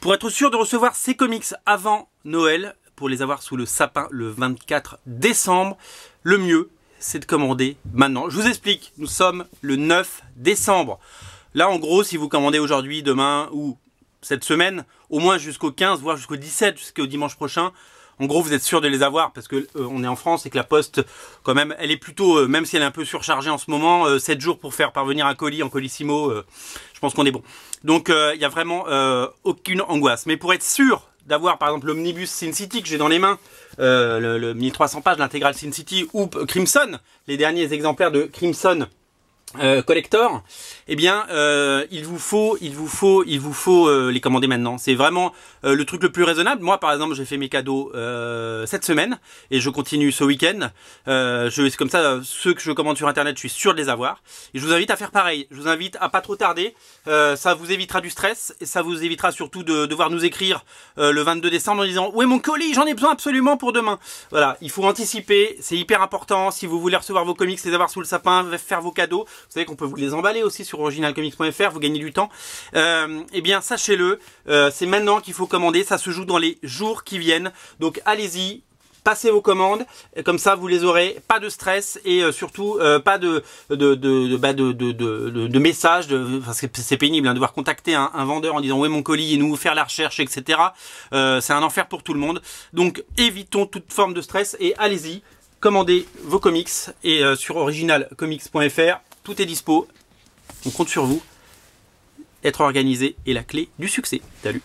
Pour être sûr de recevoir ces comics avant Noël, pour les avoir sous le sapin le 24 décembre, le mieux c'est de commander maintenant. Je vous explique, nous sommes le 9 décembre. Là en gros, si vous commandez aujourd'hui, demain ou cette semaine, au moins jusqu'au 15, voire jusqu'au 17, jusqu'au dimanche prochain, en gros vous êtes sûr de les avoir parce que euh, on est en France et que la poste quand même elle est plutôt euh, même si elle est un peu surchargée en ce moment 7 euh, jours pour faire parvenir un colis en colissimo je pense qu'on est bon donc il n'y a vraiment aucune angoisse mais pour être sûr d'avoir par exemple l'omnibus Sin City que j'ai dans les mains le, le 1300 pages l'intégrale Sin City ou Crimson les derniers exemplaires de Crimson collector eh bien, euh, il vous faut, il vous faut, il vous faut euh, les commander maintenant. C'est vraiment euh, le truc le plus raisonnable. Moi, par exemple, j'ai fait mes cadeaux cette semaine et je continue ce week-end. je, c'est comme ça, ceux que je commande sur internet, je suis sûr de les avoir. Et je vous invite à faire pareil. Je vous invite à pas trop tarder. ça vous évitera du stress et ça vous évitera surtout de devoir nous écrire le 22 décembre en disant où est mon colis J'en ai besoin absolument pour demain. Voilà, il faut anticiper. C'est hyper important. Si vous voulez recevoir vos comics, les avoir sous le sapin, faire vos cadeaux, vous savez qu'on peut vous les emballer aussi sur originalcomics.fr, vous gagnez du temps. Euh, eh bien, sachez-le, euh, c'est maintenant qu'il faut commander. Ça se joue dans les jours qui viennent. Donc, allez-y, passez vos commandes, comme ça vous les aurez, pas de stress et euh, surtout euh, pas de de messages, c'est pénible hein, de devoir contacter un, vendeur en disant ouais mon colis et nous faire la recherche etc. c'est un enfer pour tout le monde. Donc évitons toute forme de stress et allez-y, commandez vos comics et sur originalcomics.fr, tout est dispo on compte sur vous. Être organisé est la clé du succès. Salut